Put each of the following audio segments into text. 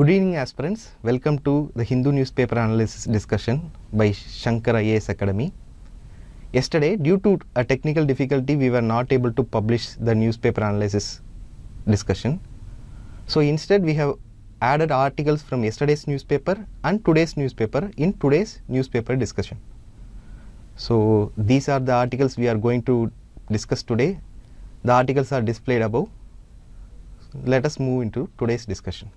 Good evening aspirants. Welcome to the Hindu newspaper analysis discussion by Shankar IAS Academy. Yesterday, due to a technical difficulty, we were not able to publish the newspaper analysis discussion. So instead, we have added articles from yesterday's newspaper and today's newspaper in today's newspaper discussion. So these are the articles we are going to discuss today. The articles are displayed above. Let us move into today's discussion.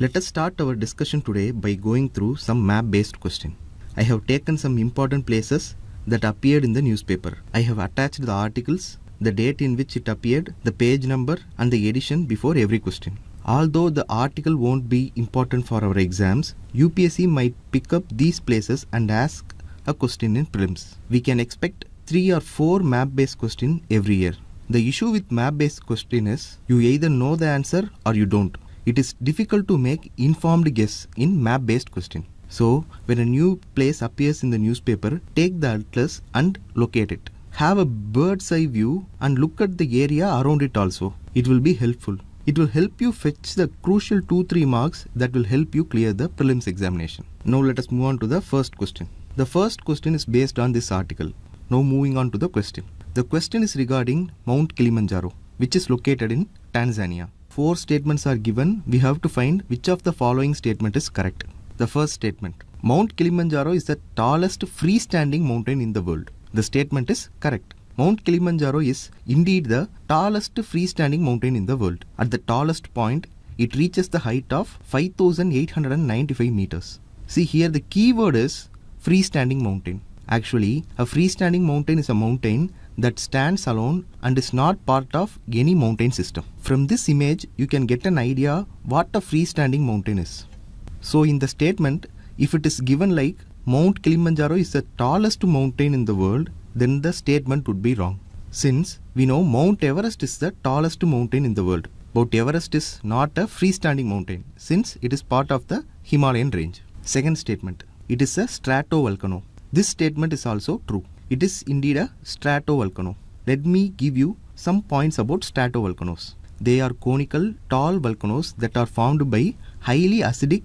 Let us start our discussion today by going through some map-based question. I have taken some important places that appeared in the newspaper. I have attached the articles, the date in which it appeared, the page number and the edition before every question. Although the article won't be important for our exams, UPSC might pick up these places and ask a question in prelims. We can expect 3 or 4 map-based question every year. The issue with map-based question is you either know the answer or you don't it is difficult to make informed guess in map-based question. So, when a new place appears in the newspaper, take the atlas and locate it. Have a bird's eye view and look at the area around it also. It will be helpful. It will help you fetch the crucial 2-3 marks that will help you clear the prelims examination. Now let us move on to the first question. The first question is based on this article. Now moving on to the question. The question is regarding Mount Kilimanjaro, which is located in Tanzania four statements are given, we have to find which of the following statement is correct. The first statement. Mount Kilimanjaro is the tallest freestanding mountain in the world. The statement is correct. Mount Kilimanjaro is indeed the tallest freestanding mountain in the world. At the tallest point, it reaches the height of 5895 meters. See here the key word is freestanding mountain. Actually, a freestanding mountain is a mountain that stands alone and is not part of any mountain system. From this image, you can get an idea what a freestanding mountain is. So in the statement, if it is given like Mount Kilimanjaro is the tallest mountain in the world, then the statement would be wrong. Since we know Mount Everest is the tallest mountain in the world, but Everest is not a freestanding mountain since it is part of the Himalayan range. Second statement, it is a stratovolcano. This statement is also true. It is indeed a stratovolcano. Let me give you some points about stratovolcanoes. They are conical, tall volcanoes that are formed by highly acidic,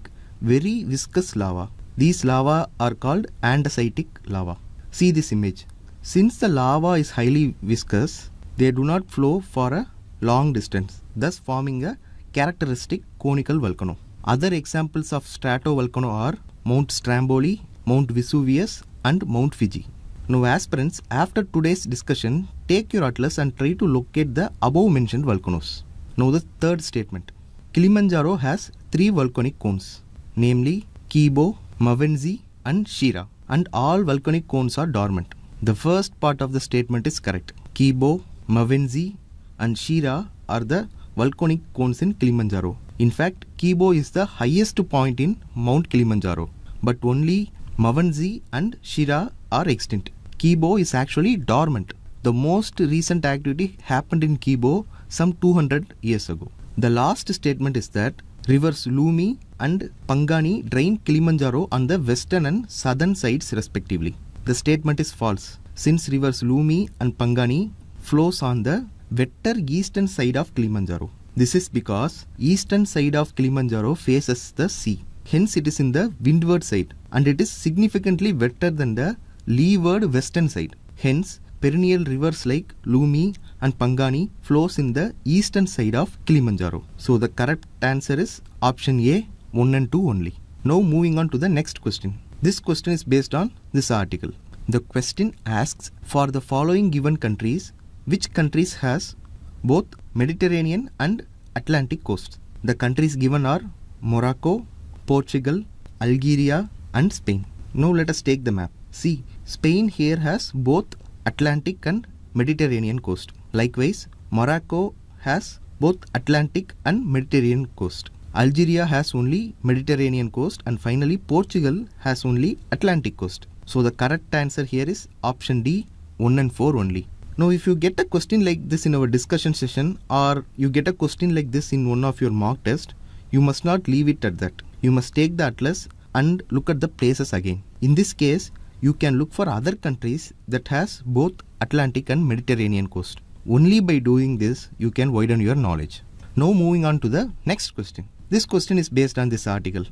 very viscous lava. These lava are called andesitic lava. See this image. Since the lava is highly viscous, they do not flow for a long distance, thus forming a characteristic conical volcano. Other examples of stratovolcano are Mount Stromboli, Mount Vesuvius and Mount Fiji. Now aspirants, after today's discussion, take your atlas and try to locate the above mentioned volcanoes. Now the third statement. Kilimanjaro has three volcanic cones, namely Kibo, Mavenzi and Shira and all volcanic cones are dormant. The first part of the statement is correct. Kibo, Mavenzi and Shira are the volcanic cones in Kilimanjaro. In fact, Kibo is the highest point in Mount Kilimanjaro, but only Mavanzi and Shira are extinct. Kibo is actually dormant. The most recent activity happened in Kibo some 200 years ago. The last statement is that rivers Lumi and Pangani drain Kilimanjaro on the western and southern sides respectively. The statement is false since rivers Lumi and Pangani flows on the wetter eastern side of Kilimanjaro. This is because eastern side of Kilimanjaro faces the sea. Hence, it is in the windward side and it is significantly wetter than the leeward western side. Hence, perennial rivers like Lumi and Pangani flows in the eastern side of Kilimanjaro. So, the correct answer is option A, 1 and 2 only. Now, moving on to the next question. This question is based on this article. The question asks for the following given countries, which countries has both Mediterranean and Atlantic coasts? The countries given are Morocco, Portugal, Algeria and Spain. Now let us take the map. See, Spain here has both Atlantic and Mediterranean coast. Likewise, Morocco has both Atlantic and Mediterranean coast. Algeria has only Mediterranean coast and finally Portugal has only Atlantic coast. So the correct answer here is option D 1 and 4 only. Now if you get a question like this in our discussion session or you get a question like this in one of your mock test, you must not leave it at that. You must take the atlas and look at the places again. In this case, you can look for other countries that has both Atlantic and Mediterranean coast. Only by doing this, you can widen your knowledge. Now moving on to the next question. This question is based on this article.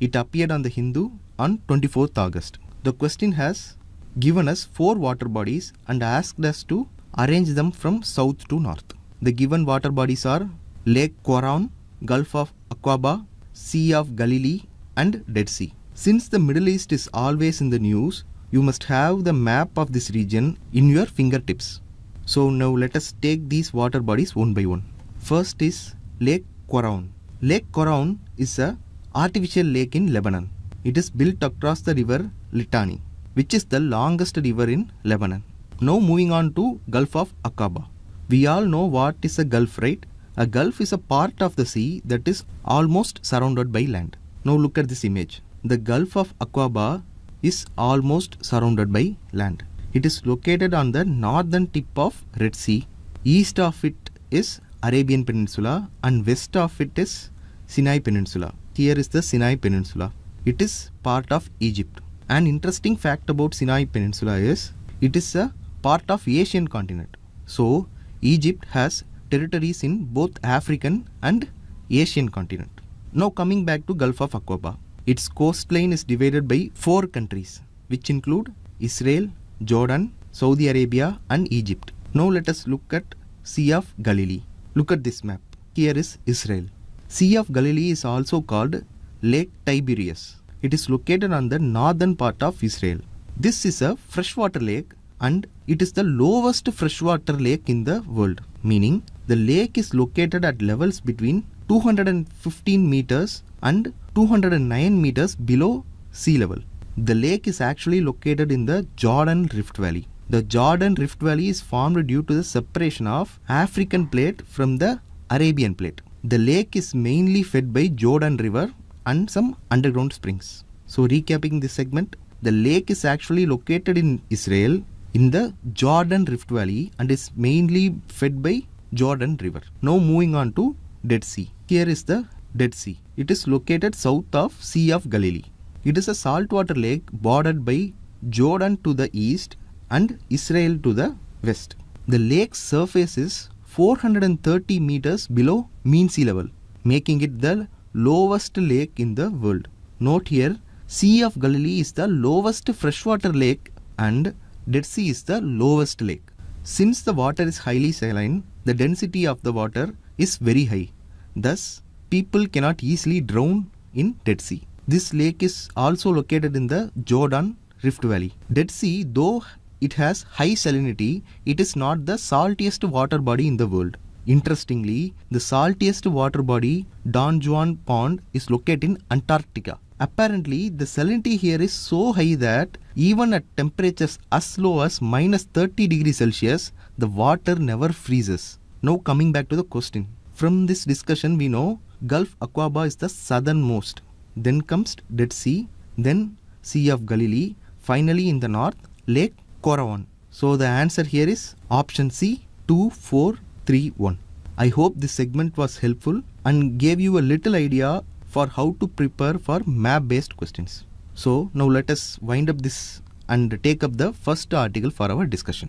It appeared on the Hindu on 24th August. The question has given us four water bodies and asked us to arrange them from south to north. The given water bodies are Lake Quran, Gulf of Aqaba, Sea of Galilee and Dead Sea. Since the Middle East is always in the news, you must have the map of this region in your fingertips. So now let us take these water bodies one by one. First is Lake Quaraon. Lake Quaraon is a artificial lake in Lebanon. It is built across the river Litani, which is the longest river in Lebanon. Now moving on to Gulf of Aqaba. We all know what is a Gulf, right? A gulf is a part of the sea that is almost surrounded by land. Now look at this image. The Gulf of Aquaba is almost surrounded by land. It is located on the northern tip of Red Sea. East of it is Arabian Peninsula and west of it is Sinai Peninsula. Here is the Sinai Peninsula. It is part of Egypt. An interesting fact about Sinai Peninsula is it is a part of Asian continent. So Egypt has territories in both African and Asian continent. Now coming back to Gulf of Aqaba. Its coastline is divided by four countries which include Israel, Jordan, Saudi Arabia and Egypt. Now let us look at Sea of Galilee. Look at this map. Here is Israel. Sea of Galilee is also called Lake Tiberias. It is located on the northern part of Israel. This is a freshwater lake and it is the lowest freshwater lake in the world, meaning the lake is located at levels between 215 meters and 209 meters below sea level. The lake is actually located in the Jordan Rift Valley. The Jordan Rift Valley is formed due to the separation of African plate from the Arabian plate. The lake is mainly fed by Jordan River and some underground springs. So recapping this segment, the lake is actually located in Israel in the Jordan Rift Valley and is mainly fed by Jordan River. Now moving on to Dead Sea. Here is the Dead Sea. It is located south of Sea of Galilee. It is a saltwater lake bordered by Jordan to the east and Israel to the west. The lake's surface is 430 meters below mean sea level, making it the lowest lake in the world. Note here, Sea of Galilee is the lowest freshwater lake and Dead Sea is the lowest lake. Since the water is highly saline, the density of the water is very high. Thus, people cannot easily drown in Dead Sea. This lake is also located in the Jordan Rift Valley. Dead Sea, though it has high salinity, it is not the saltiest water body in the world. Interestingly, the saltiest water body, Don Juan Pond, is located in Antarctica. Apparently, the salinity here is so high that even at temperatures as low as minus 30 degrees Celsius, the water never freezes. Now coming back to the question. From this discussion we know Gulf Aquaba is the southernmost. Then comes Dead Sea, then Sea of Galilee, finally in the north Lake Korawan. So the answer here is option C 2431. I hope this segment was helpful and gave you a little idea for how to prepare for map based questions. So now let us wind up this and take up the first article for our discussion.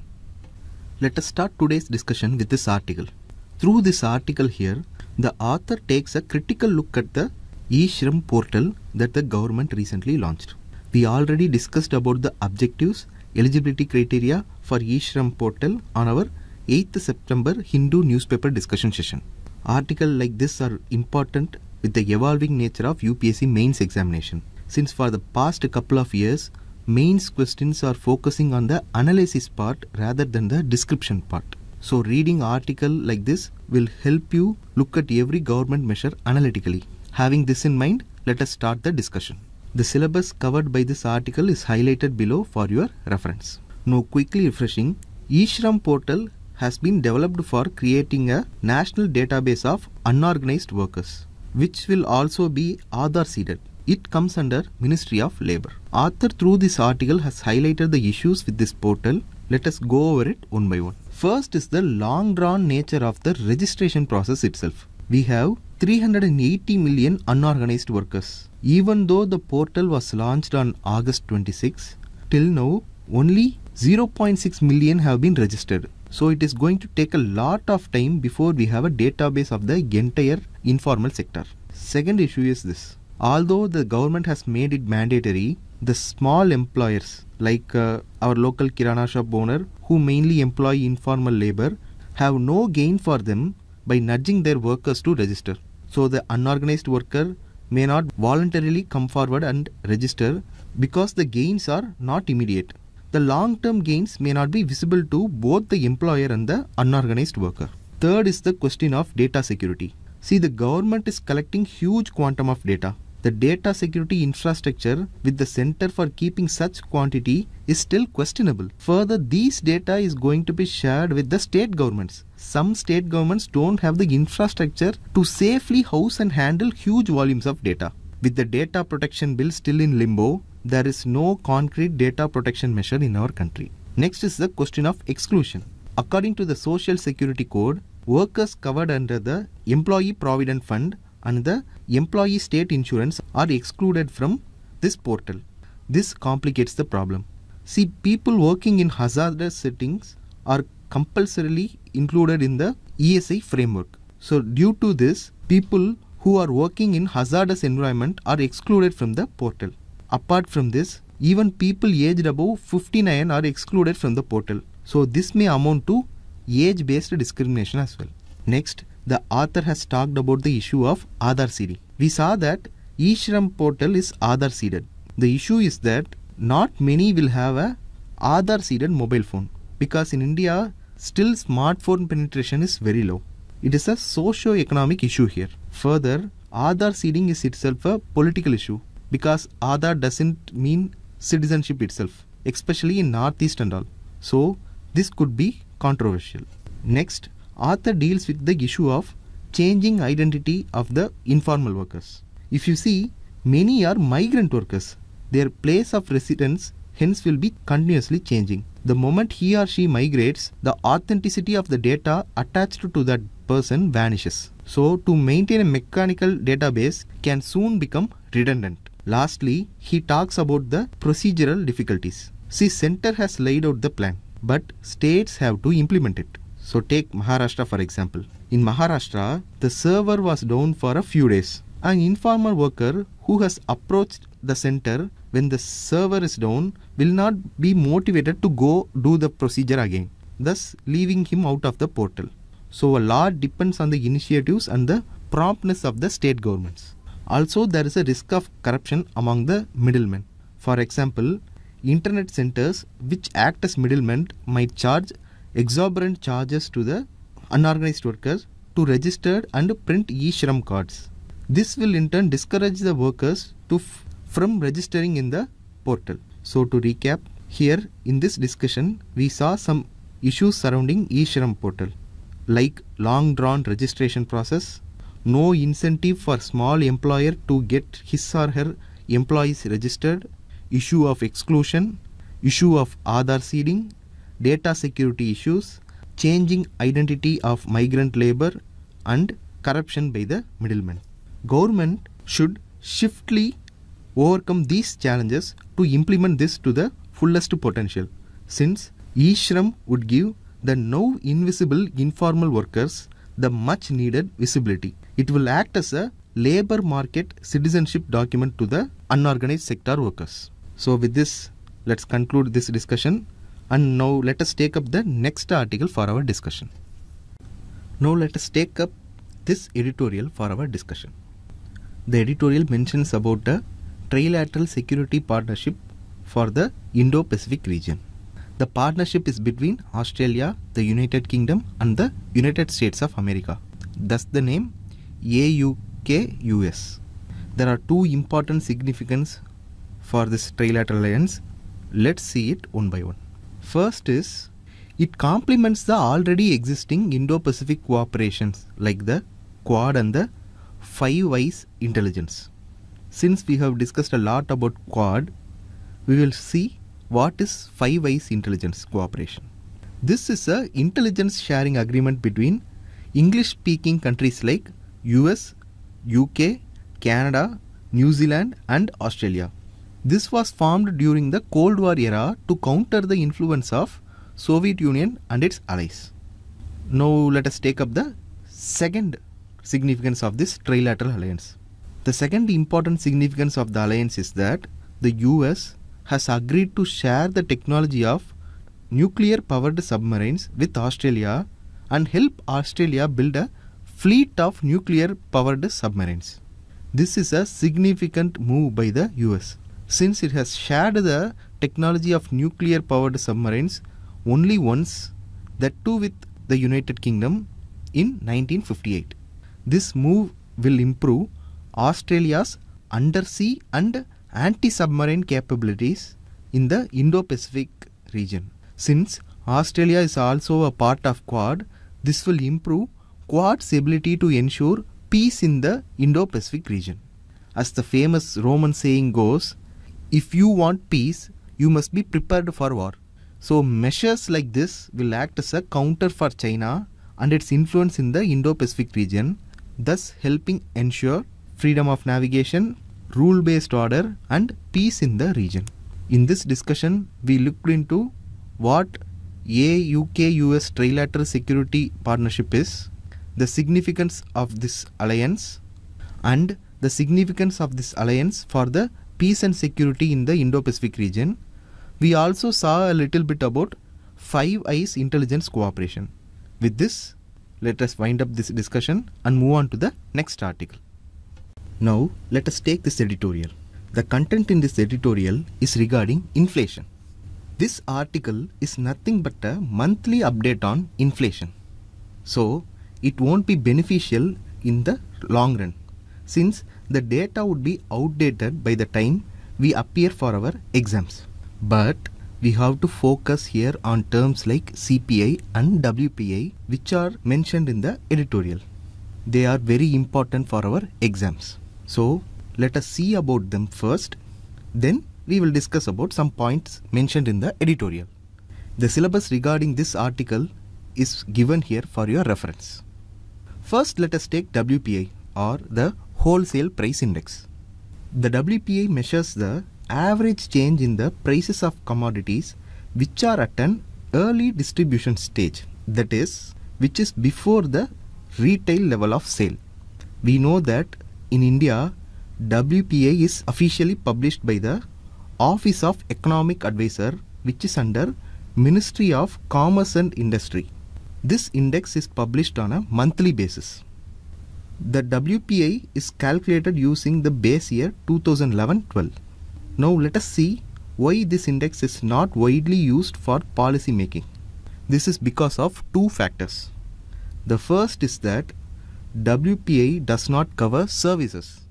Let us start today's discussion with this article. Through this article here, the author takes a critical look at the e-Shram portal that the government recently launched. We already discussed about the objectives, eligibility criteria for e-Shram portal on our 8th September Hindu newspaper discussion session. Article like this are important with the evolving nature of UPSC mains examination. Since for the past couple of years, mains questions are focusing on the analysis part rather than the description part. So reading article like this will help you look at every government measure analytically. Having this in mind, let us start the discussion. The syllabus covered by this article is highlighted below for your reference. Now quickly refreshing, eShram portal has been developed for creating a national database of unorganized workers, which will also be Aadhaar seeded it comes under Ministry of Labour. Author through this article has highlighted the issues with this portal. Let us go over it one by one. First is the long drawn nature of the registration process itself. We have 380 million unorganized workers. Even though the portal was launched on August 26, till now only 0.6 million have been registered. So it is going to take a lot of time before we have a database of the entire informal sector. Second issue is this although the government has made it mandatory, the small employers like uh, our local kirana shop owner who mainly employ informal labor have no gain for them by nudging their workers to register. So the unorganized worker may not voluntarily come forward and register because the gains are not immediate. The long-term gains may not be visible to both the employer and the unorganized worker. Third is the question of data security. See, the government is collecting huge quantum of data the data security infrastructure with the Center for Keeping Such Quantity is still questionable. Further, these data is going to be shared with the state governments. Some state governments don't have the infrastructure to safely house and handle huge volumes of data. With the data protection bill still in limbo, there is no concrete data protection measure in our country. Next is the question of exclusion. According to the Social Security Code, workers covered under the Employee Provident Fund Another employee state insurance are excluded from this portal. This complicates the problem. See, people working in hazardous settings are compulsorily included in the ESI framework. So due to this, people who are working in hazardous environment are excluded from the portal. Apart from this, even people aged above 59 are excluded from the portal. So this may amount to age-based discrimination as well. Next, the author has talked about the issue of Aadhaar seeding. We saw that Ishram portal is Aadhaar seeded. The issue is that not many will have a Aadhaar seeded mobile phone because in India still smartphone penetration is very low. It is a socio-economic issue here. Further, Aadhaar seeding is itself a political issue because Aadhaar doesn't mean citizenship itself, especially in Northeast and all. So, this could be controversial. Next, author deals with the issue of changing identity of the informal workers. If you see, many are migrant workers. Their place of residence hence will be continuously changing. The moment he or she migrates, the authenticity of the data attached to that person vanishes. So to maintain a mechanical database can soon become redundant. Lastly, he talks about the procedural difficulties. See, center has laid out the plan, but states have to implement it. So take Maharashtra for example. In Maharashtra, the server was down for a few days. An informal worker who has approached the center when the server is down will not be motivated to go do the procedure again, thus leaving him out of the portal. So a lot depends on the initiatives and the promptness of the state governments. Also, there is a risk of corruption among the middlemen. For example, internet centers which act as middlemen might charge exorbitant charges to the unorganized workers to register and print e-Shram cards. This will in turn discourage the workers to from registering in the portal. So to recap, here in this discussion, we saw some issues surrounding e-Shram portal like long drawn registration process, no incentive for small employer to get his or her employees registered, issue of exclusion, issue of Aadhaar seeding, data security issues, changing identity of migrant labor and corruption by the middlemen. Government should swiftly overcome these challenges to implement this to the fullest potential since e-shram would give the now invisible informal workers the much needed visibility. It will act as a labor market citizenship document to the unorganized sector workers. So with this, let's conclude this discussion. And now let us take up the next article for our discussion. Now let us take up this editorial for our discussion. The editorial mentions about the trilateral security partnership for the Indo-Pacific region. The partnership is between Australia, the United Kingdom and the United States of America. Thus the name AUKUS. There are two important significance for this trilateral alliance. Let's see it one by one. First is it complements the already existing Indo-Pacific cooperations like the Quad and the Five Eyes Intelligence. Since we have discussed a lot about Quad, we will see what is Five Eyes Intelligence cooperation. This is a intelligence sharing agreement between English-speaking countries like US, UK, Canada, New Zealand and Australia this was formed during the Cold War era to counter the influence of Soviet Union and its allies. Now let us take up the second significance of this trilateral alliance. The second important significance of the alliance is that the US has agreed to share the technology of nuclear powered submarines with Australia and help Australia build a fleet of nuclear powered submarines. This is a significant move by the US since it has shared the technology of nuclear powered submarines only once, that too with the United Kingdom in 1958. This move will improve Australia's undersea and anti-submarine capabilities in the Indo-Pacific region. Since Australia is also a part of Quad, this will improve Quad's ability to ensure peace in the Indo-Pacific region. As the famous Roman saying goes, if you want peace, you must be prepared for war. So measures like this will act as a counter for China and its influence in the Indo-Pacific region, thus helping ensure freedom of navigation, rule-based order and peace in the region. In this discussion, we looked into what a UK-US trilateral security partnership is, the significance of this alliance and the significance of this alliance for the peace and security in the Indo-Pacific region, we also saw a little bit about Five Eyes intelligence cooperation. With this, let us wind up this discussion and move on to the next article. Now, let us take this editorial. The content in this editorial is regarding inflation. This article is nothing but a monthly update on inflation. So, it won't be beneficial in the long run since the data would be outdated by the time we appear for our exams. But we have to focus here on terms like CPI and WPI which are mentioned in the editorial. They are very important for our exams. So let us see about them first then we will discuss about some points mentioned in the editorial. The syllabus regarding this article is given here for your reference. First let us take WPI or the wholesale price index. The WPI measures the average change in the prices of commodities which are at an early distribution stage, that is, which is before the retail level of sale. We know that in India, WPI is officially published by the Office of Economic Advisor, which is under Ministry of Commerce and Industry. This index is published on a monthly basis. The WPI is calculated using the base year 2011-12. Now let us see why this index is not widely used for policy making. This is because of two factors. The first is that WPI does not cover services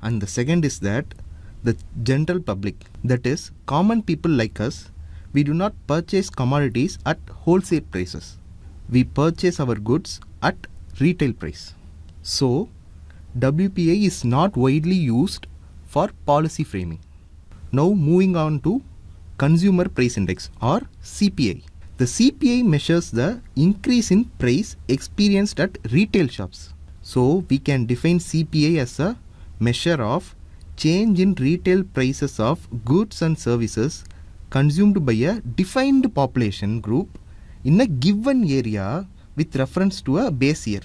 and the second is that the general public, that is common people like us, we do not purchase commodities at wholesale prices. We purchase our goods at retail price. So, WPA is not widely used for policy framing. Now moving on to Consumer Price Index or CPI. The CPI measures the increase in price experienced at retail shops. So we can define CPI as a measure of change in retail prices of goods and services consumed by a defined population group in a given area with reference to a base year.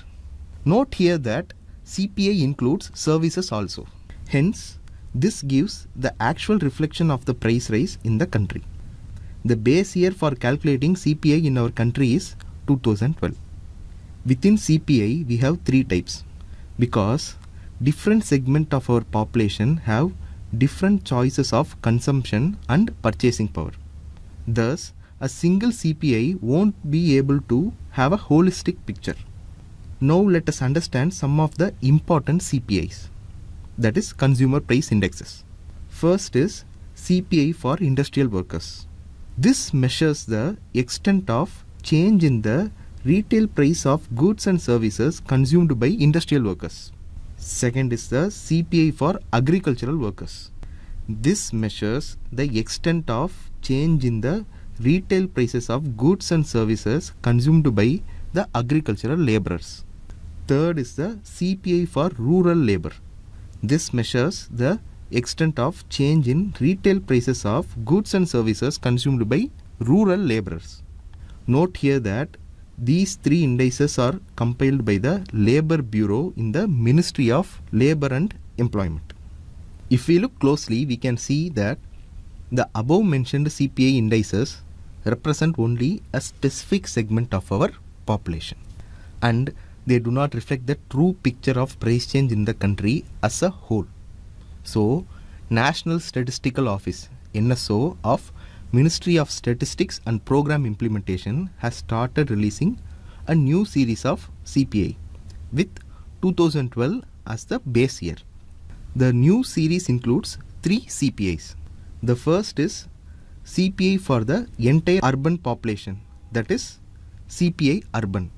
Note here that CPA includes services also. Hence, this gives the actual reflection of the price rise in the country. The base year for calculating CPI in our country is 2012. Within CPI, we have three types because different segment of our population have different choices of consumption and purchasing power. Thus, a single CPI won't be able to have a holistic picture. Now let us understand some of the important CPIs, that is consumer price indexes. First is CPI for industrial workers. This measures the extent of change in the retail price of goods and services consumed by industrial workers. Second is the CPI for agricultural workers. This measures the extent of change in the retail prices of goods and services consumed by the agricultural laborers. Third is the CPI for rural labor. This measures the extent of change in retail prices of goods and services consumed by rural laborers. Note here that these three indices are compiled by the Labor Bureau in the Ministry of Labor and Employment. If we look closely, we can see that the above mentioned CPI indices represent only a specific segment of our population and they do not reflect the true picture of price change in the country as a whole. So, National Statistical Office NSO of Ministry of Statistics and Program Implementation has started releasing a new series of CPI with 2012 as the base year. The new series includes three CPIs. The first is CPI for the entire urban population that is CPI urban.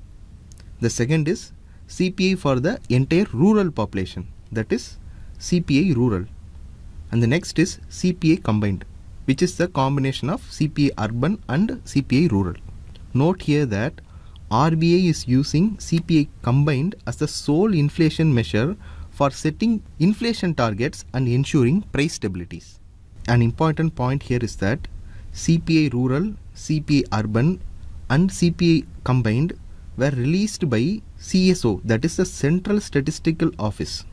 The second is CPI for the entire rural population that is CPI rural and the next is CPA combined which is the combination of CPA urban and CPA rural. Note here that RBI is using CPA combined as the sole inflation measure for setting inflation targets and ensuring price stabilities. An important point here is that CPA rural, CPA urban and CPA combined were released by CSO that is the Central Statistical Office.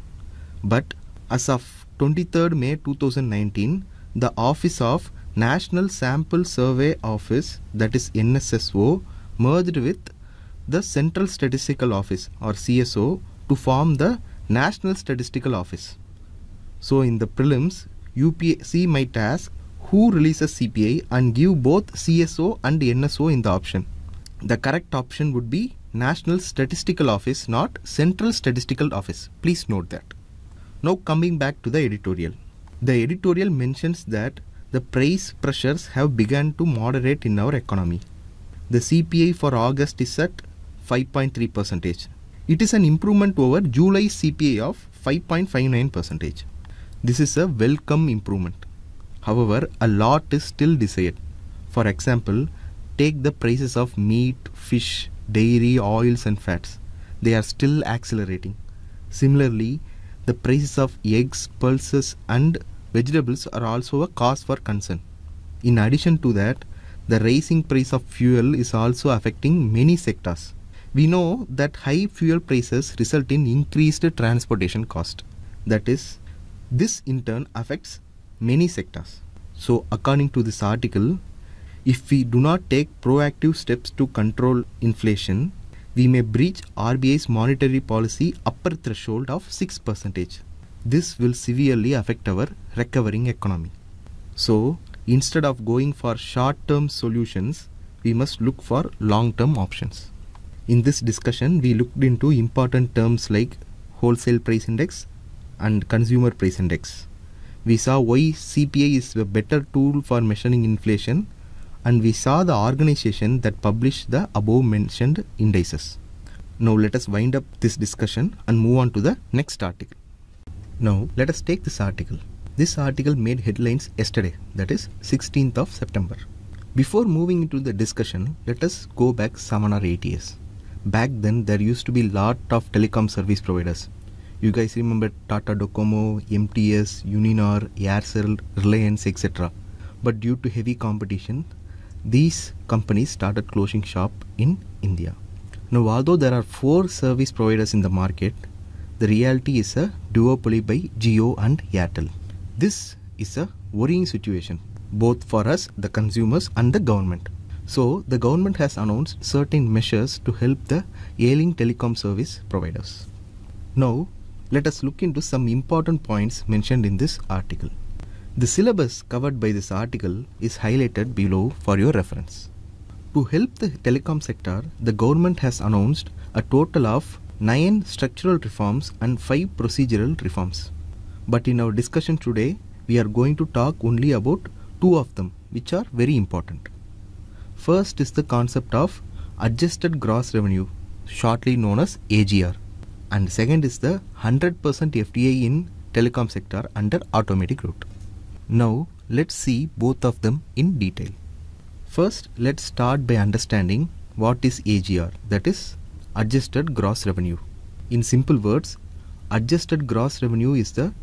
But as of 23rd May 2019, the office of National Sample Survey Office that is NSSO merged with the Central Statistical Office or CSO to form the National Statistical Office. So in the prelims, UPSC might ask who releases CPI and give both CSO and NSO in the option. The correct option would be National Statistical Office, not Central Statistical Office. Please note that. Now coming back to the editorial. The editorial mentions that the price pressures have begun to moderate in our economy. The CPI for August is at 5.3 percentage. It is an improvement over July CPI of 5.59 percentage. This is a welcome improvement. However, a lot is still desired. For example, take the prices of meat, fish, dairy, oils and fats, they are still accelerating. Similarly, the prices of eggs, pulses and vegetables are also a cause for concern. In addition to that, the rising price of fuel is also affecting many sectors. We know that high fuel prices result in increased transportation cost. That is, this in turn affects many sectors. So according to this article, if we do not take proactive steps to control inflation, we may breach RBI's monetary policy upper threshold of 6%. This will severely affect our recovering economy. So, instead of going for short-term solutions, we must look for long-term options. In this discussion, we looked into important terms like wholesale price index and consumer price index. We saw why CPI is a better tool for measuring inflation and we saw the organization that published the above mentioned indices. Now let us wind up this discussion and move on to the next article. Now let us take this article. This article made headlines yesterday that is 16th of September. Before moving into the discussion, let us go back seven or eight years. Back then there used to be lot of telecom service providers. You guys remember Tata Docomo, MTS, Uninor, Aircel, Reliance etc. But due to heavy competition, these companies started closing shop in India. Now, although there are four service providers in the market, the reality is a duopoly by Geo and Airtel. This is a worrying situation, both for us, the consumers, and the government. So, the government has announced certain measures to help the ailing telecom service providers. Now, let us look into some important points mentioned in this article. The syllabus covered by this article is highlighted below for your reference. To help the telecom sector, the government has announced a total of 9 structural reforms and 5 procedural reforms. But in our discussion today, we are going to talk only about two of them, which are very important. First is the concept of adjusted gross revenue, shortly known as AGR. And second is the 100% FTA in telecom sector under automatic route. Now let's see both of them in detail. First let's start by understanding what is AGR that is adjusted gross revenue. In simple words adjusted gross revenue is the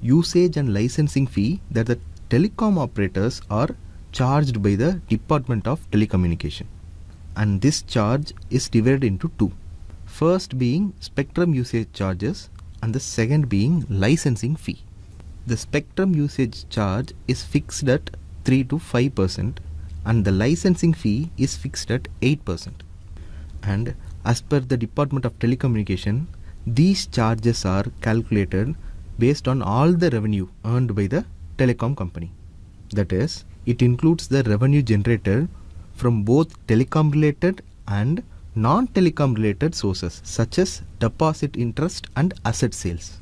usage and licensing fee that the telecom operators are charged by the Department of Telecommunication and this charge is divided into two. First being spectrum usage charges and the second being licensing fee. The spectrum usage charge is fixed at 3 to 5% and the licensing fee is fixed at 8%. And as per the Department of Telecommunication, these charges are calculated based on all the revenue earned by the telecom company. That is, it includes the revenue generated from both telecom related and non telecom related sources such as deposit interest and asset sales.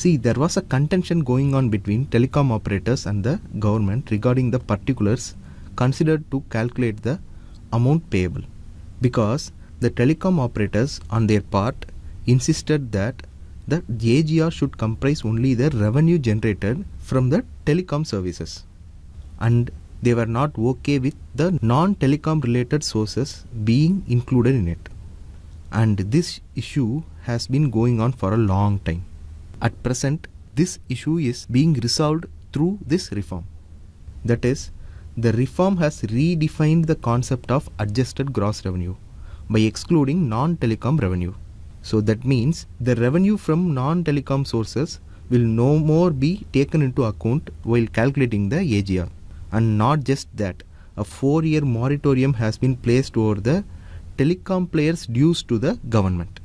See, there was a contention going on between telecom operators and the government regarding the particulars considered to calculate the amount payable because the telecom operators on their part insisted that the AGR should comprise only the revenue generated from the telecom services and they were not okay with the non-telecom related sources being included in it and this issue has been going on for a long time. At present, this issue is being resolved through this reform. That is, the reform has redefined the concept of adjusted gross revenue by excluding non-telecom revenue. So that means the revenue from non-telecom sources will no more be taken into account while calculating the AGR. And not just that, a four-year moratorium has been placed over the telecom players dues to the government.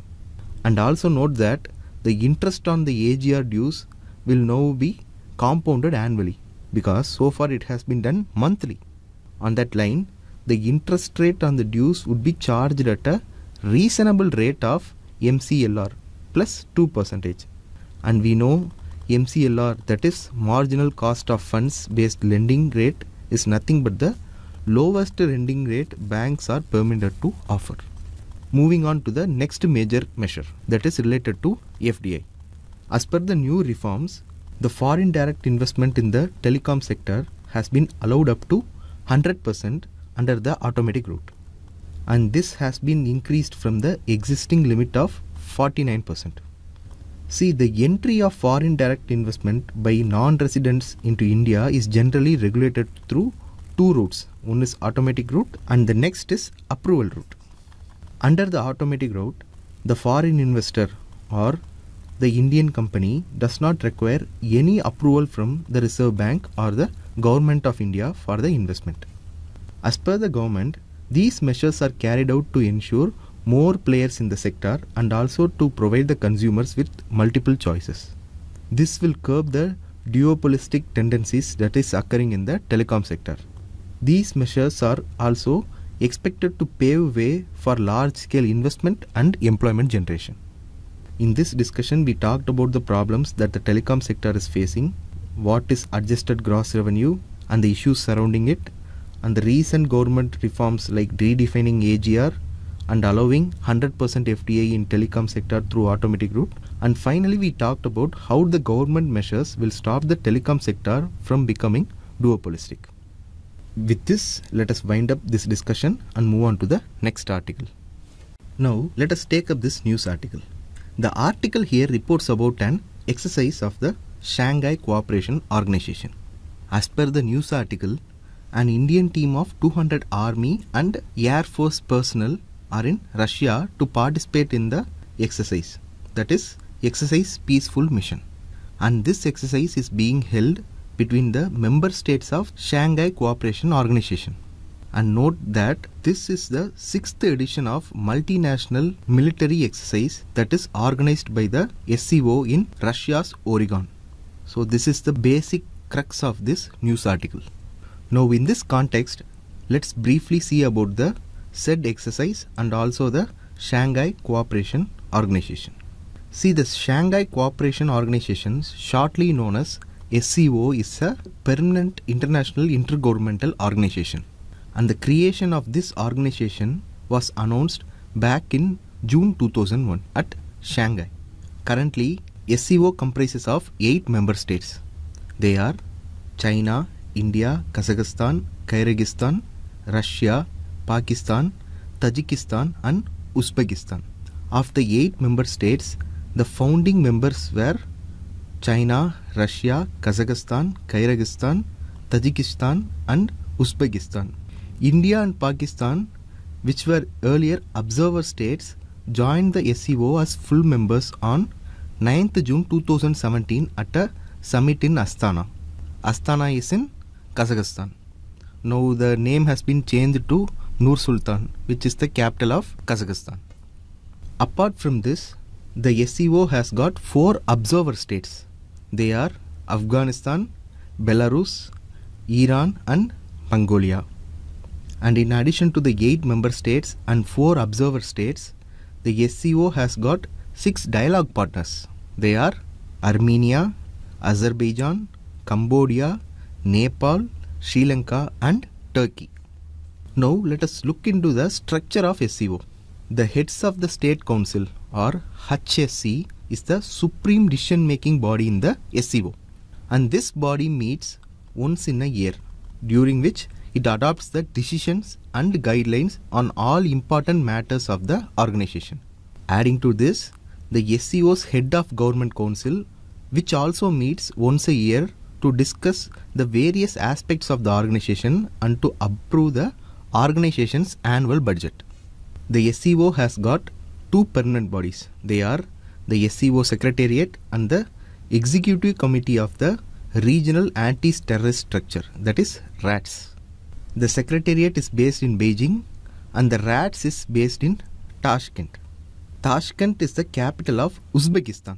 And also note that the interest on the AGR dues will now be compounded annually because so far it has been done monthly. On that line, the interest rate on the dues would be charged at a reasonable rate of MCLR plus 2 percentage. And we know MCLR that is marginal cost of funds based lending rate is nothing but the lowest lending rate banks are permitted to offer. Moving on to the next major measure that is related to FDI. As per the new reforms, the foreign direct investment in the telecom sector has been allowed up to 100% under the automatic route. And this has been increased from the existing limit of 49%. See, the entry of foreign direct investment by non-residents into India is generally regulated through two routes. One is automatic route and the next is approval route. Under the automatic route, the foreign investor or the Indian company does not require any approval from the Reserve Bank or the Government of India for the investment. As per the government, these measures are carried out to ensure more players in the sector and also to provide the consumers with multiple choices. This will curb the duopolistic tendencies that is occurring in the telecom sector. These measures are also expected to pave way for large-scale investment and employment generation. In this discussion, we talked about the problems that the telecom sector is facing, what is adjusted gross revenue and the issues surrounding it, and the recent government reforms like redefining AGR and allowing 100% FTA in telecom sector through automatic route. And finally, we talked about how the government measures will stop the telecom sector from becoming duopolistic. With this, let us wind up this discussion and move on to the next article. Now, let us take up this news article. The article here reports about an exercise of the Shanghai Cooperation Organization. As per the news article, an Indian team of 200 Army and Air Force personnel are in Russia to participate in the exercise, that is, Exercise Peaceful Mission. And this exercise is being held between the member states of Shanghai Cooperation Organization. And note that this is the sixth edition of multinational military exercise that is organized by the SCO in Russia's Oregon. So this is the basic crux of this news article. Now in this context, let's briefly see about the said exercise and also the Shanghai Cooperation Organization. See the Shanghai Cooperation Organization, shortly known as SEO is a permanent international intergovernmental organization and the creation of this organization was announced back in June 2001 at Shanghai. Currently, SEO comprises of 8 member states. They are China, India, Kazakhstan, Kyrgyzstan, Russia, Pakistan, Tajikistan and Uzbekistan. Of the 8 member states, the founding members were China, Russia, Kazakhstan, Kyrgyzstan, Tajikistan, and Uzbekistan. India and Pakistan, which were earlier observer states, joined the SEO as full members on 9th June 2017 at a summit in Astana. Astana is in Kazakhstan. Now the name has been changed to Nur Sultan, which is the capital of Kazakhstan. Apart from this, the SEO has got four observer states. They are Afghanistan, Belarus, Iran, and Mongolia. And in addition to the 8 member states and 4 observer states, the SCO has got 6 dialogue partners. They are Armenia, Azerbaijan, Cambodia, Nepal, Sri Lanka, and Turkey. Now let us look into the structure of SCO. The heads of the State Council or HSC is the supreme decision making body in the SEO and this body meets once in a year during which it adopts the decisions and guidelines on all important matters of the organization. Adding to this, the SEO's head of government council which also meets once a year to discuss the various aspects of the organization and to approve the organization's annual budget the SEO has got two permanent bodies. They are the SEO Secretariat and the Executive Committee of the Regional Anti-Terrorist Structure, that is RATS. The Secretariat is based in Beijing and the RATS is based in Tashkent. Tashkent is the capital of Uzbekistan.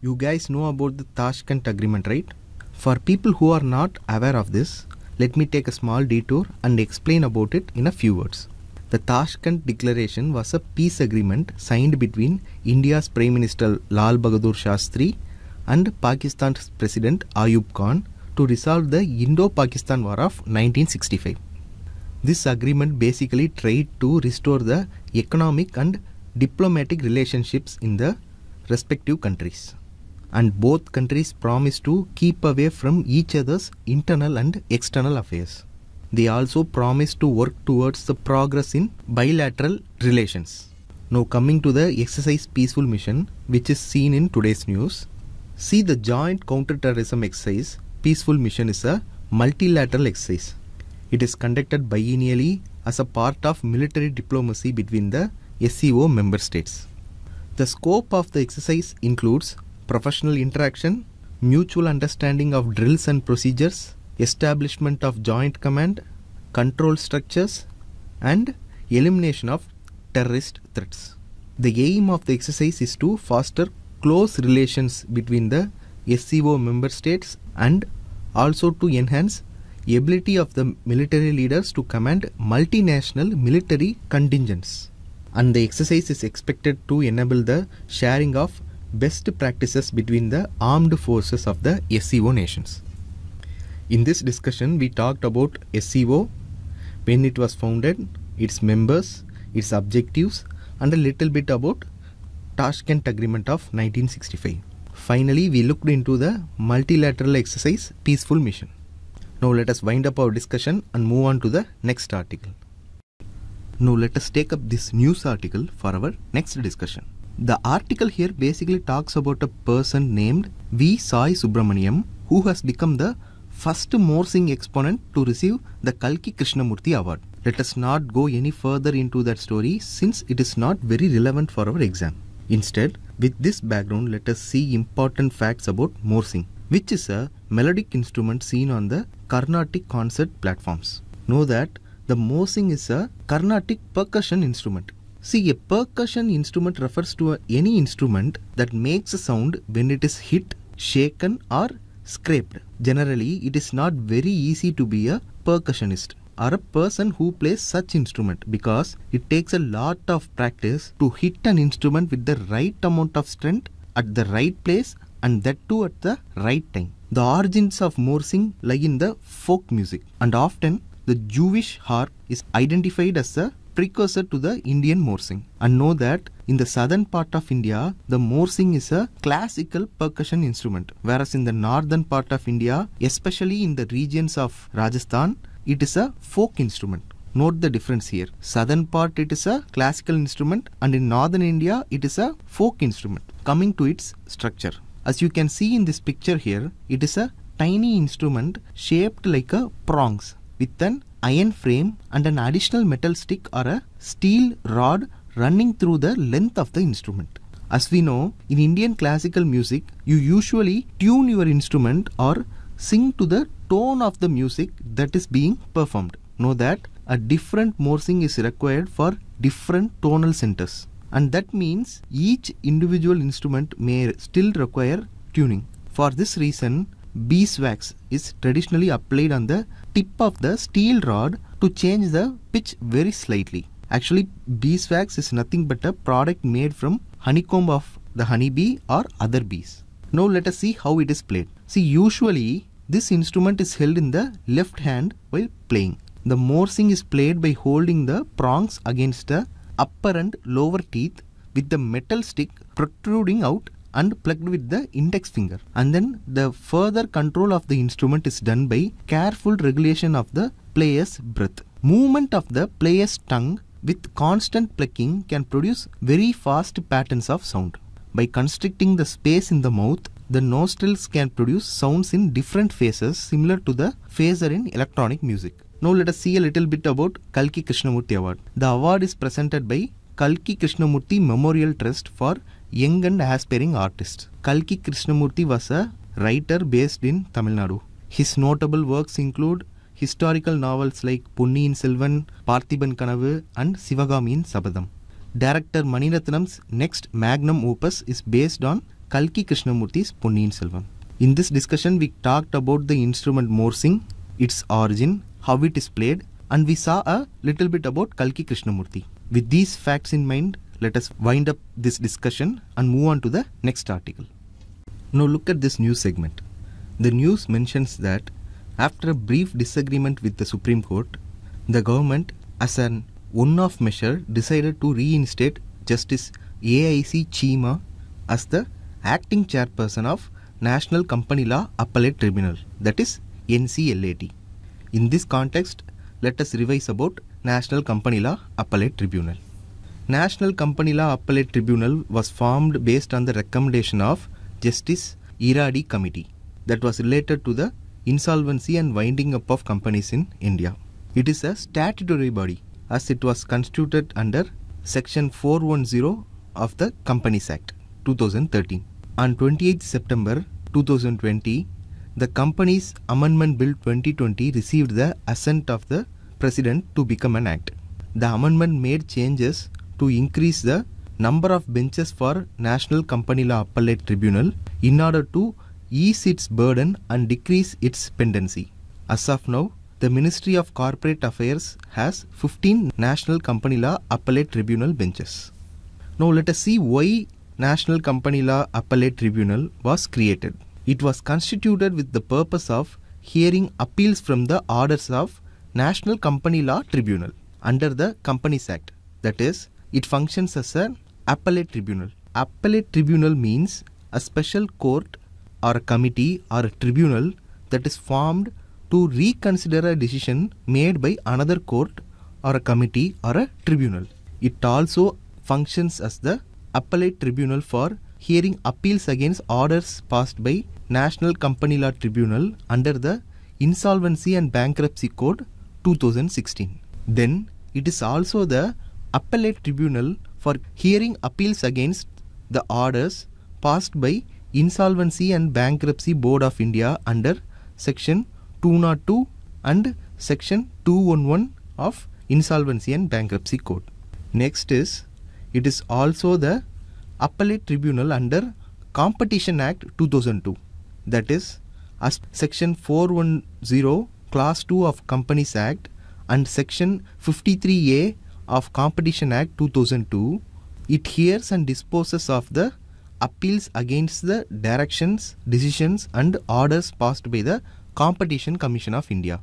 You guys know about the Tashkent Agreement, right? For people who are not aware of this, let me take a small detour and explain about it in a few words. The Tashkent Declaration was a peace agreement signed between India's Prime Minister Lal Bahadur Shastri and Pakistan's President Ayub Khan to resolve the Indo-Pakistan War of 1965. This agreement basically tried to restore the economic and diplomatic relationships in the respective countries. And both countries promised to keep away from each other's internal and external affairs. They also promised to work towards the progress in bilateral relations. Now coming to the exercise peaceful mission which is seen in today's news. See the joint counter-terrorism exercise peaceful mission is a multilateral exercise. It is conducted biennially as a part of military diplomacy between the SEO member states. The scope of the exercise includes professional interaction, mutual understanding of drills and procedures, establishment of joint command, control structures, and elimination of terrorist threats. The aim of the exercise is to foster close relations between the SCO member states and also to enhance ability of the military leaders to command multinational military contingents. And the exercise is expected to enable the sharing of best practices between the armed forces of the SCO nations. In this discussion, we talked about SEO, when it was founded, its members, its objectives, and a little bit about Tashkent Agreement of 1965. Finally, we looked into the multilateral exercise peaceful mission. Now let us wind up our discussion and move on to the next article. Now let us take up this news article for our next discussion. The article here basically talks about a person named V. Sai Subramaniam who has become the first morsing exponent to receive the Kalki Krishnamurti Award. Let us not go any further into that story since it is not very relevant for our exam. Instead, with this background, let us see important facts about morsing, which is a melodic instrument seen on the Carnatic concert platforms. Know that the morsing is a Carnatic percussion instrument. See, a percussion instrument refers to any instrument that makes a sound when it is hit, shaken or scraped. Generally, it is not very easy to be a percussionist or a person who plays such instrument because it takes a lot of practice to hit an instrument with the right amount of strength at the right place and that too at the right time. The origins of Morsing lie in the folk music and often the Jewish harp is identified as a precursor to the Indian morsing and know that in the southern part of India, the morsing is a classical percussion instrument, whereas in the northern part of India, especially in the regions of Rajasthan, it is a folk instrument. Note the difference here. Southern part it is a classical instrument and in northern India it is a folk instrument. Coming to its structure. As you can see in this picture here, it is a tiny instrument shaped like a prongs with an iron frame and an additional metal stick or a steel rod running through the length of the instrument. As we know, in Indian classical music, you usually tune your instrument or sing to the tone of the music that is being performed. Know that a different morsing is required for different tonal centers. And that means each individual instrument may still require tuning. For this reason, beeswax is traditionally applied on the tip of the steel rod to change the pitch very slightly. Actually, beeswax is nothing but a product made from honeycomb of the honeybee or other bees. Now let us see how it is played. See, usually this instrument is held in the left hand while playing. The morsing is played by holding the prongs against the upper and lower teeth with the metal stick protruding out and plugged with the index finger. And then the further control of the instrument is done by careful regulation of the player's breath. Movement of the player's tongue with constant plucking can produce very fast patterns of sound. By constricting the space in the mouth, the nostrils can produce sounds in different phases similar to the phaser in electronic music. Now let us see a little bit about Kalki Krishnamurti Award. The award is presented by Kalki Krishnamurti Memorial Trust for young and aspiring artist. Kalki Krishnamurti was a writer based in Tamil Nadu. His notable works include historical novels like Ponniyin Silvan*, Parthiban Kanavu and in Sabadam. Director Maniratnam's next magnum opus is based on Kalki Krishnamurti's Ponniyin Silvan*. In this discussion, we talked about the instrument Morsing, its origin, how it is played, and we saw a little bit about Kalki Krishnamurti. With these facts in mind, let us wind up this discussion and move on to the next article. Now look at this news segment. The news mentions that after a brief disagreement with the Supreme Court, the government as an one-off measure decided to reinstate Justice AIC Chima as the acting chairperson of National Company Law Appellate Tribunal that is NCLAT. In this context, let us revise about National Company Law Appellate Tribunal. National Company Law Appellate Tribunal was formed based on the recommendation of Justice Iradi Committee that was related to the insolvency and winding up of companies in India. It is a statutory body as it was constituted under Section 410 of the Companies Act 2013. On 28 September 2020, the Companies Amendment Bill 2020 received the assent of the President to become an act. The amendment made changes to increase the number of benches for National Company Law Appellate Tribunal in order to ease its burden and decrease its pendency. As of now, the Ministry of Corporate Affairs has 15 National Company Law Appellate Tribunal benches. Now let us see why National Company Law Appellate Tribunal was created. It was constituted with the purpose of hearing appeals from the orders of National Company Law Tribunal under the Companies Act. That is, it functions as an appellate tribunal. Appellate tribunal means a special court or a committee or a tribunal that is formed to reconsider a decision made by another court or a committee or a tribunal. It also functions as the appellate tribunal for hearing appeals against orders passed by National Company Law Tribunal under the Insolvency and Bankruptcy Code 2016. Then it is also the appellate tribunal for hearing appeals against the orders passed by Insolvency and Bankruptcy Board of India under Section 202 and Section 211 of Insolvency and Bankruptcy Code. Next is, it is also the Appellate Tribunal under Competition Act 2002 that is as Section 410 Class 2 of Companies Act and Section 53A of Competition Act 2002, it hears and disposes of the appeals against the directions, decisions and orders passed by the Competition Commission of India.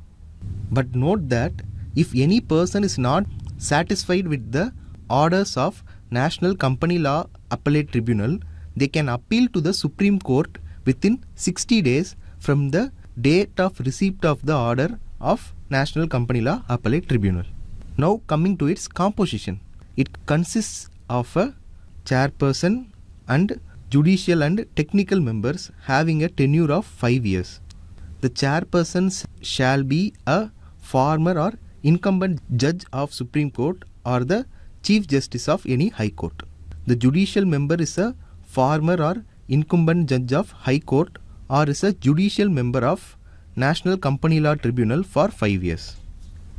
But note that if any person is not satisfied with the orders of National Company Law Appellate Tribunal, they can appeal to the Supreme Court within 60 days from the date of receipt of the order of National Company Law Appellate Tribunal. Now coming to its composition. It consists of a chairperson and judicial and technical members having a tenure of 5 years. The chairperson shall be a former or incumbent judge of Supreme Court or the Chief Justice of any High Court. The judicial member is a former or incumbent judge of High Court or is a judicial member of National Company Law Tribunal for 5 years.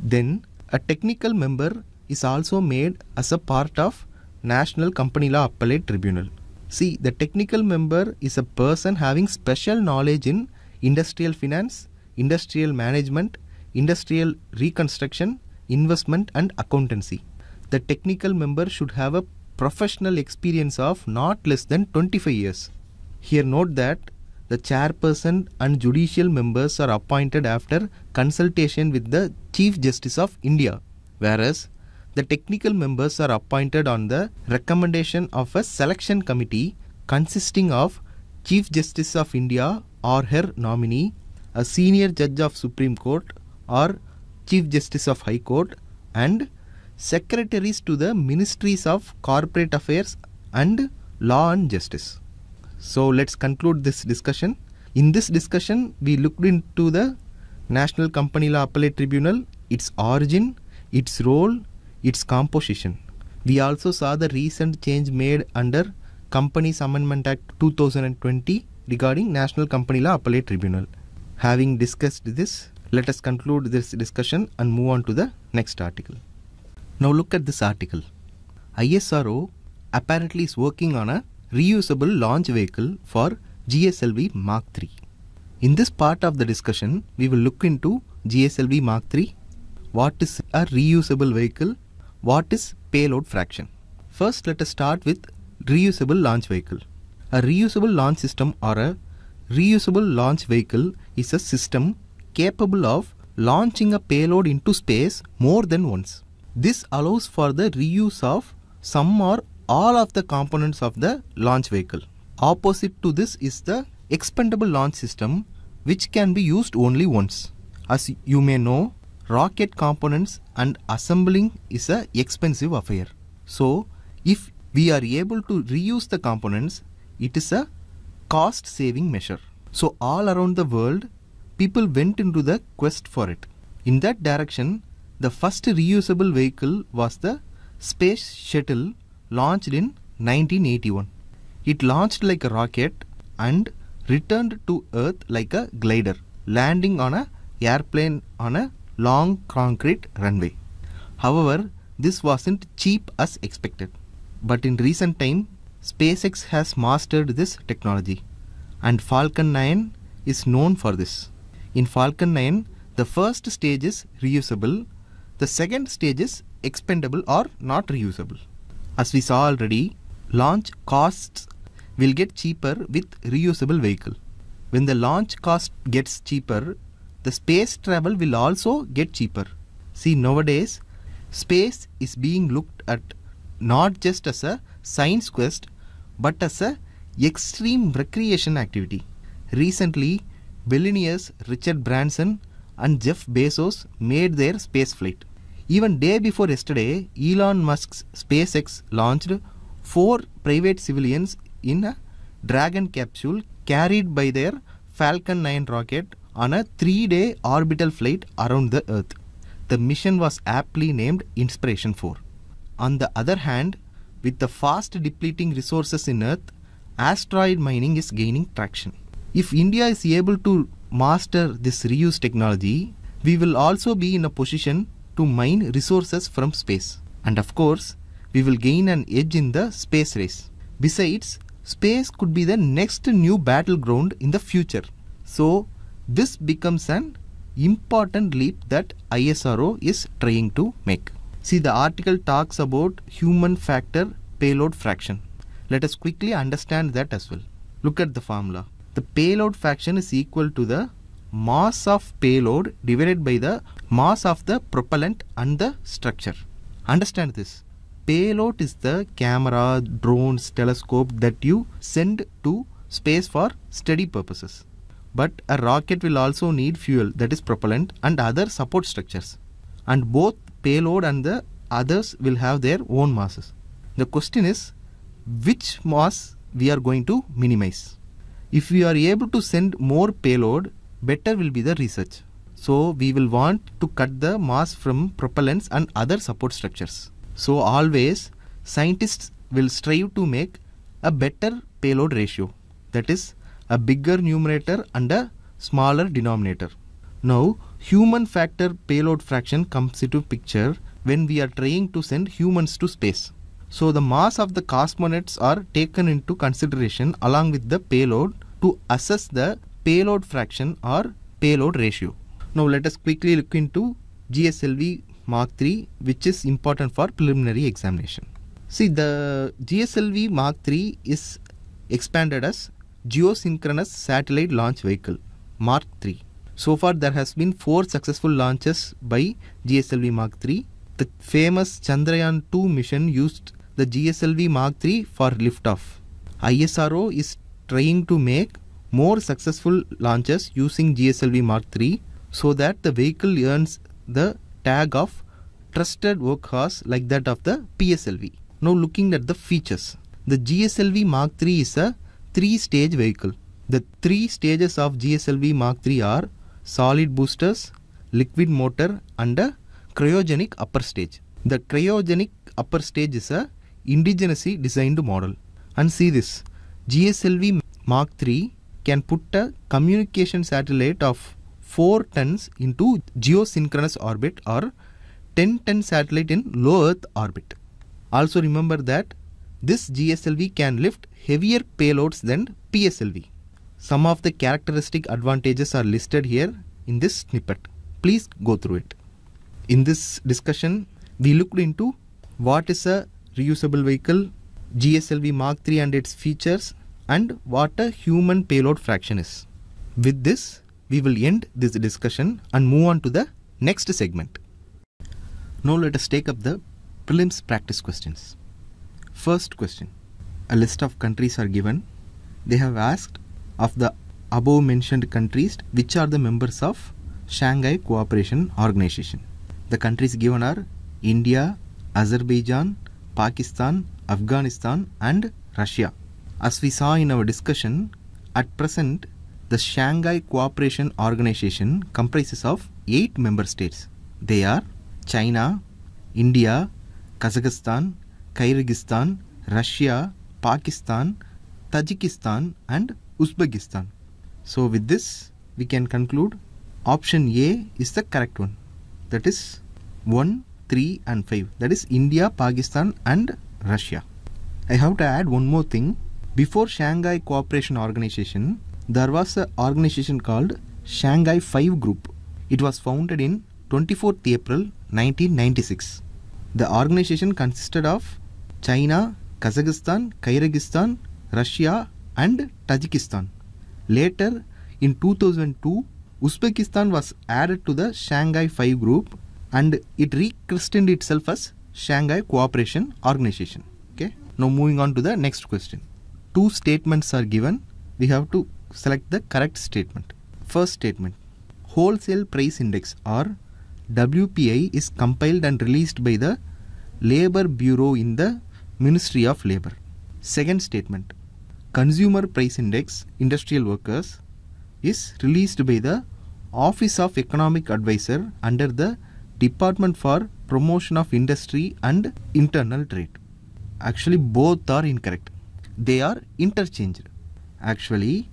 Then a technical member is also made as a part of National Company Law Appellate Tribunal. See, the technical member is a person having special knowledge in industrial finance, industrial management, industrial reconstruction, investment and accountancy. The technical member should have a professional experience of not less than 25 years. Here note that the chairperson and judicial members are appointed after consultation with the Chief Justice of India, whereas the technical members are appointed on the recommendation of a selection committee consisting of Chief Justice of India or her nominee, a senior judge of Supreme Court or Chief Justice of High Court and secretaries to the ministries of corporate affairs and law and justice. So let's conclude this discussion. In this discussion, we looked into the National Company Law Appellate Tribunal, its origin, its role, its composition. We also saw the recent change made under Companies Amendment Act 2020 regarding National Company Law Appellate Tribunal. Having discussed this, let us conclude this discussion and move on to the next article. Now look at this article. ISRO apparently is working on a reusable launch vehicle for GSLV Mark III. In this part of the discussion, we will look into GSLV Mark III, what is a reusable vehicle, what is payload fraction. First, let us start with reusable launch vehicle. A reusable launch system or a reusable launch vehicle is a system capable of launching a payload into space more than once. This allows for the reuse of some or all of the components of the launch vehicle. Opposite to this is the expendable launch system which can be used only once. As you may know, rocket components and assembling is a expensive affair. So, if we are able to reuse the components, it is a cost saving measure. So, all around the world, people went into the quest for it. In that direction, the first reusable vehicle was the Space Shuttle launched in 1981. It launched like a rocket and returned to Earth like a glider, landing on a airplane on a long concrete runway. However, this wasn't cheap as expected. But in recent time, SpaceX has mastered this technology and Falcon 9 is known for this. In Falcon 9, the first stage is reusable, the second stage is expendable or not reusable. As we saw already, launch costs will get cheaper with reusable vehicle. When the launch cost gets cheaper, the space travel will also get cheaper. See, nowadays, space is being looked at not just as a science quest, but as a extreme recreation activity. Recently, billionaires Richard Branson and Jeff Bezos made their space flight. Even day before yesterday, Elon Musk's SpaceX launched four private civilians in a Dragon capsule carried by their Falcon 9 rocket on a three day orbital flight around the Earth. The mission was aptly named Inspiration 4. On the other hand, with the fast depleting resources in Earth, asteroid mining is gaining traction. If India is able to master this reuse technology, we will also be in a position to mine resources from space. And of course, we will gain an edge in the space race. Besides, space could be the next new battleground in the future. So this becomes an important leap that ISRO is trying to make. See the article talks about human factor payload fraction. Let us quickly understand that as well. Look at the formula. The payload fraction is equal to the mass of payload divided by the mass of the propellant and the structure. Understand this payload is the camera, drones, telescope that you send to space for study purposes. But a rocket will also need fuel that is propellant and other support structures. And both payload and the others will have their own masses. The question is which mass we are going to minimize. If we are able to send more payload, better will be the research. So we will want to cut the mass from propellants and other support structures. So always scientists will strive to make a better payload ratio that is a bigger numerator and a smaller denominator. Now human factor payload fraction comes into picture when we are trying to send humans to space. So the mass of the cosmonauts are taken into consideration along with the payload to assess the payload fraction or payload ratio. Now let us quickly look into GSLV Mark III, which is important for preliminary examination. See, the GSLV Mark III is expanded as Geosynchronous Satellite Launch Vehicle, Mark III. So far, there has been four successful launches by GSLV Mark III. The famous Chandrayaan-2 mission used the GSLV Mark III for liftoff. ISRO is trying to make more successful launches using GSLV Mark III so that the vehicle earns the tag of trusted workhorse like that of the PSLV. Now looking at the features. The GSLV Mark III is a three-stage vehicle. The three stages of GSLV Mark III are solid boosters, liquid motor and a cryogenic upper stage. The cryogenic upper stage is a indigenously designed model. And see this, GSLV Mark III can put a communication satellite of 4 tons into geosynchronous orbit or 10 ton satellite in low earth orbit. Also remember that this GSLV can lift heavier payloads than PSLV. Some of the characteristic advantages are listed here in this snippet. Please go through it. In this discussion, we looked into what is a reusable vehicle, GSLV Mark III and its features, and what a human payload fraction is. With this, we will end this discussion and move on to the next segment. Now let us take up the prelims practice questions. First question. A list of countries are given. They have asked of the above mentioned countries which are the members of Shanghai Cooperation Organization. The countries given are India, Azerbaijan, Pakistan, Afghanistan and Russia. As we saw in our discussion, at present the Shanghai Cooperation Organization comprises of 8 member states. They are China, India, Kazakhstan, Kyrgyzstan, Russia, Pakistan, Tajikistan and Uzbekistan. So with this we can conclude option A is the correct one that is 1, 3 and 5 that is India, Pakistan and Russia. I have to add one more thing before Shanghai Cooperation Organization there was an organization called Shanghai 5 Group. It was founded in 24th April 1996. The organization consisted of China, Kazakhstan, Kyrgyzstan, Russia and Tajikistan. Later in 2002, Uzbekistan was added to the Shanghai 5 group and it rechristened itself as Shanghai Cooperation Organization. Okay. Now moving on to the next question. Two statements are given. We have to select the correct statement. First statement, wholesale price index or WPI is compiled and released by the Labor Bureau in the Ministry of Labor. Second statement, consumer price index industrial workers is released by the Office of Economic Advisor under the Department for Promotion of Industry and Internal Trade. Actually both are incorrect. They are interchanged. Actually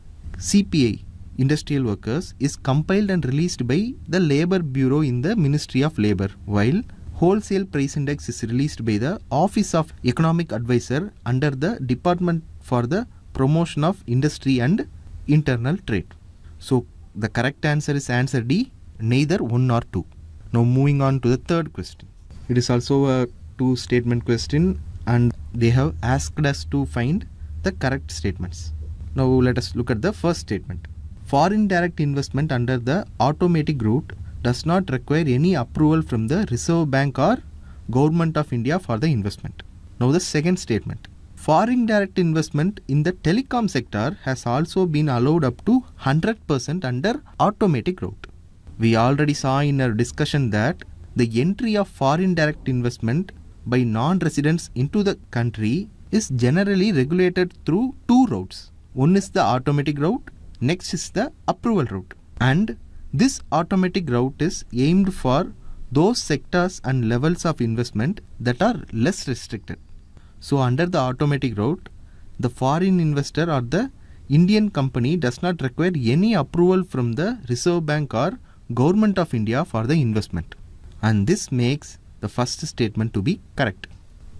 CPI, industrial workers, is compiled and released by the Labour Bureau in the Ministry of Labour, while Wholesale Price Index is released by the Office of Economic Advisor under the Department for the Promotion of Industry and Internal Trade. So, the correct answer is answer D, neither 1 nor 2. Now, moving on to the third question. It is also a two statement question and they have asked us to find the correct statements. Now let us look at the first statement. Foreign direct investment under the automatic route does not require any approval from the Reserve Bank or Government of India for the investment. Now the second statement. Foreign direct investment in the telecom sector has also been allowed up to 100% under automatic route. We already saw in our discussion that the entry of foreign direct investment by non-residents into the country is generally regulated through two routes. One is the automatic route, next is the approval route. And this automatic route is aimed for those sectors and levels of investment that are less restricted. So under the automatic route, the foreign investor or the Indian company does not require any approval from the Reserve Bank or Government of India for the investment. And this makes the first statement to be correct.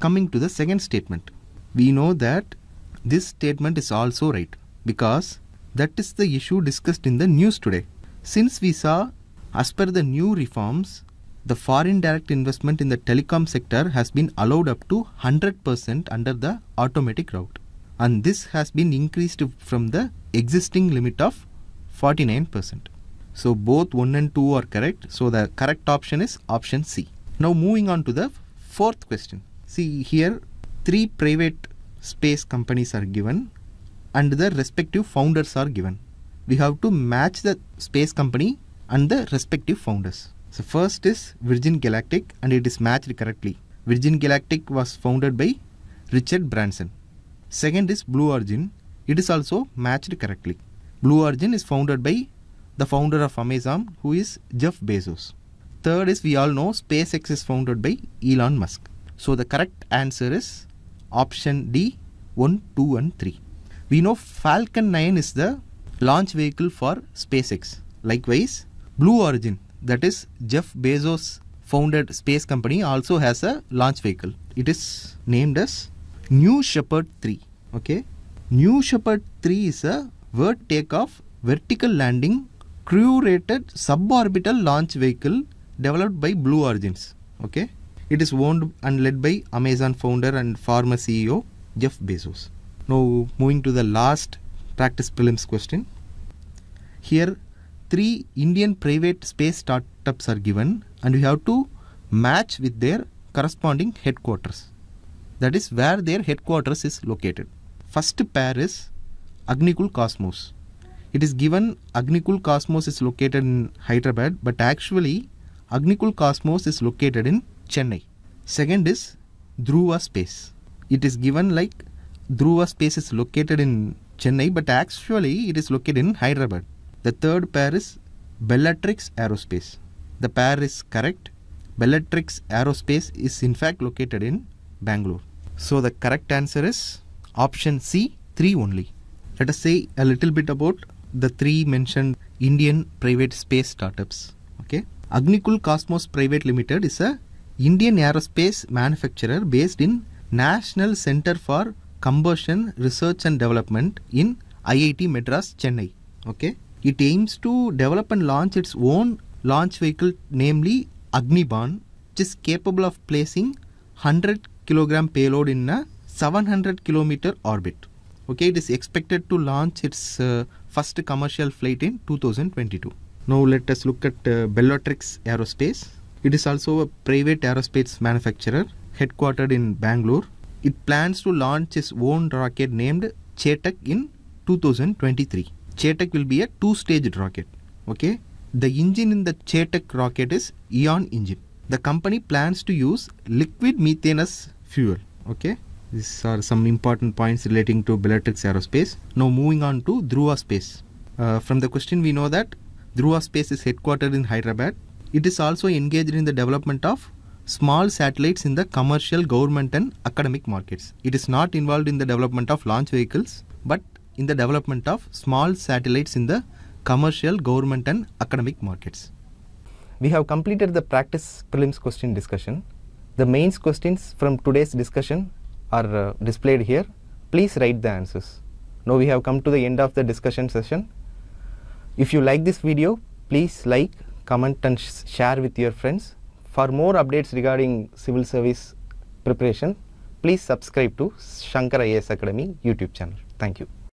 Coming to the second statement, we know that this statement is also right because that is the issue discussed in the news today. Since we saw, as per the new reforms, the foreign direct investment in the telecom sector has been allowed up to 100% under the automatic route. And this has been increased from the existing limit of 49%. So both 1 and 2 are correct. So the correct option is option C. Now moving on to the fourth question. See here, three private space companies are given and the respective founders are given. We have to match the space company and the respective founders. So first is Virgin Galactic and it is matched correctly. Virgin Galactic was founded by Richard Branson. Second is Blue Origin. It is also matched correctly. Blue Origin is founded by the founder of Amazon who is Jeff Bezos. Third is we all know SpaceX is founded by Elon Musk. So the correct answer is option D 1, 2 and 3. We know Falcon 9 is the launch vehicle for SpaceX. Likewise, Blue Origin that is Jeff Bezos founded space company also has a launch vehicle. It is named as New Shepard 3. Okay. New Shepard 3 is a word takeoff vertical landing crew rated suborbital launch vehicle developed by Blue Origins. Okay. It is owned and led by Amazon founder and former CEO Jeff Bezos. Now, moving to the last practice prelims question. Here, three Indian private space startups are given, and we have to match with their corresponding headquarters. That is where their headquarters is located. First pair is Agnikul Cosmos. It is given Agnikul Cosmos is located in Hyderabad, but actually Agnikul Cosmos is located in Chennai. Second is Dhruva Space. It is given like Dhruva Space is located in Chennai, but actually it is located in Hyderabad. The third pair is Bellatrix Aerospace. The pair is correct. Bellatrix Aerospace is in fact located in Bangalore. So the correct answer is option C, 3 only. Let us say a little bit about the three mentioned Indian private space startups. Okay. Agnikul Cosmos Private Limited is a Indian aerospace manufacturer based in National Center for Combustion Research and Development in IIT Madras, Chennai. Okay. It aims to develop and launch its own launch vehicle, namely Agniban, which is capable of placing 100 kilogram payload in a 700 kilometer orbit. Okay, it is expected to launch its uh, first commercial flight in 2022. Now let us look at uh, Bellatrix Aerospace. It is also a private aerospace manufacturer headquartered in Bangalore. It plans to launch its own rocket named Chetak in 2023. Chetak will be a two-stage rocket. Okay. The engine in the Chetak rocket is ion engine. The company plans to use liquid methane as fuel. Okay. These are some important points relating to Bellatrix Aerospace. Now moving on to Dhruva Space. Uh, from the question we know that Dhruva Space is headquartered in Hyderabad it is also engaged in the development of small satellites in the commercial, government and academic markets. It is not involved in the development of launch vehicles but in the development of small satellites in the commercial, government and academic markets. We have completed the practice prelims question discussion. The mains questions from today's discussion are uh, displayed here. Please write the answers. Now we have come to the end of the discussion session. If you like this video, please like, comment and sh share with your friends. For more updates regarding civil service preparation, please subscribe to Shankar IAS Academy YouTube channel. Thank you.